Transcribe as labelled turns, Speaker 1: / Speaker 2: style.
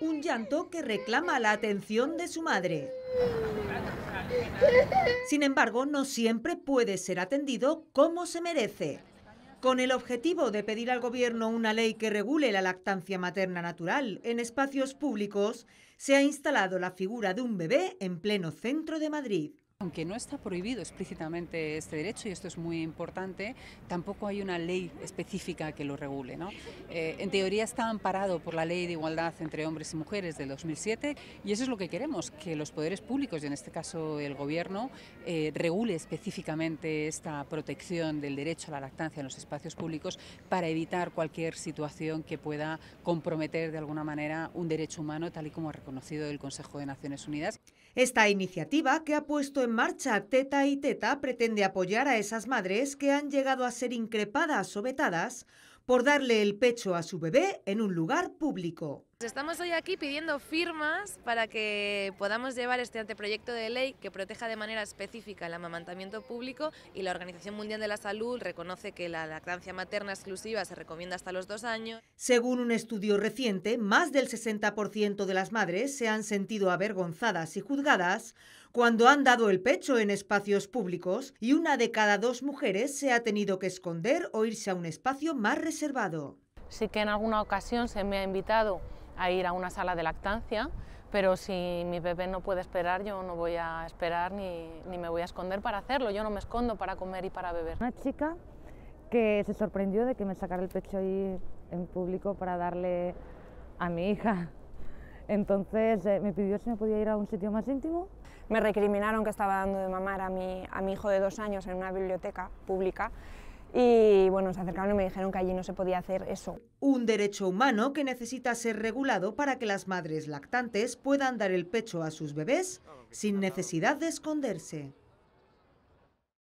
Speaker 1: un llanto que reclama la atención de su madre. Sin embargo, no siempre puede ser atendido como se merece. Con el objetivo de pedir al Gobierno una ley que regule la lactancia materna natural en espacios públicos, se ha instalado la figura de un bebé en pleno centro de
Speaker 2: Madrid. Aunque no está prohibido explícitamente este derecho, y esto es muy importante, tampoco hay una ley específica que lo regule. Eh, en teoría está amparado por la Ley de Igualdad entre Hombres y Mujeres del 2007, y eso es lo que queremos, que los poderes públicos, y en este caso el Gobierno, eh, regule específicamente esta protección del derecho a la lactancia en los espacios públicos para evitar cualquier situación que pueda comprometer de alguna manera un derecho humano, tal y como ha reconocido el Consejo de Naciones Unidas. Esta iniciativa que
Speaker 1: ha puesto en marcha Teta y Teta pretende apoyar a esas madres que han llegado a ser increpadas o vetadas por darle el pecho a su bebé en un lugar público.
Speaker 3: Pues estamos hoy aquí pidiendo firmas para que podamos llevar este anteproyecto de ley que proteja de manera específica el amamantamiento público y la Organización Mundial de la Salud reconoce que la lactancia materna exclusiva se recomienda hasta los dos años.
Speaker 1: Según un estudio reciente, más del 60% de las madres se han sentido avergonzadas y juzgadas cuando han dado el pecho en espacios públicos y una de cada dos mujeres se ha tenido que esconder o irse a un espacio más reservado.
Speaker 4: Sí que en alguna ocasión se me ha invitado a ir a una sala de lactancia, pero si mi bebé no puede esperar, yo no voy a esperar ni, ni me voy a esconder para hacerlo. Yo no me escondo para comer y para beber. Una chica
Speaker 5: que se sorprendió de que me sacara el pecho ahí en público para darle a mi hija. Entonces eh, me pidió si me podía ir a un sitio más íntimo. Me recriminaron
Speaker 3: que estaba dando de mamar a mi, a mi hijo de dos años en una biblioteca pública y
Speaker 1: bueno, se acercaron y me dijeron que allí no se podía hacer eso. Un derecho humano que necesita ser regulado para que las madres lactantes puedan dar el pecho a sus bebés sin necesidad de esconderse.